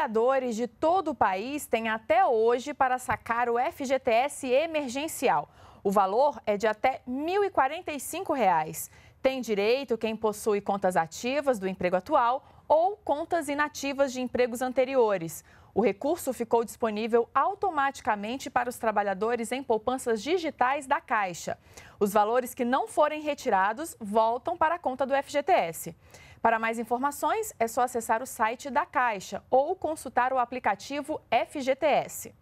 Trabalhadores de todo o país têm até hoje para sacar o FGTS emergencial. O valor é de até R$ 1.045. Reais. Tem direito quem possui contas ativas do emprego atual ou contas inativas de empregos anteriores. O recurso ficou disponível automaticamente para os trabalhadores em poupanças digitais da Caixa. Os valores que não forem retirados voltam para a conta do FGTS. Para mais informações, é só acessar o site da Caixa ou consultar o aplicativo FGTS.